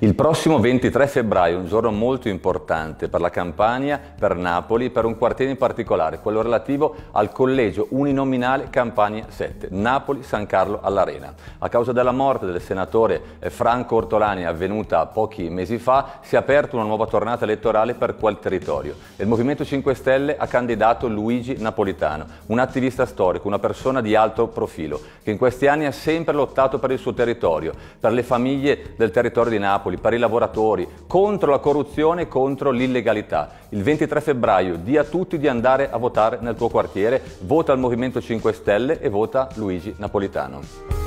Il prossimo 23 febbraio è un giorno molto importante per la Campania, per Napoli, per un quartiere in particolare, quello relativo al collegio uninominale Campania 7, Napoli-San Carlo all'Arena. A causa della morte del senatore eh, Franco Ortolani avvenuta pochi mesi fa, si è aperta una nuova tornata elettorale per quel territorio. Il Movimento 5 Stelle ha candidato Luigi Napolitano, un attivista storico, una persona di alto profilo, che in questi anni ha sempre lottato per il suo territorio, per le famiglie del territorio di Napoli Napoli, per i lavoratori, contro la corruzione e contro l'illegalità. Il 23 febbraio di a tutti di andare a votare nel tuo quartiere, vota al Movimento 5 Stelle e vota Luigi Napolitano.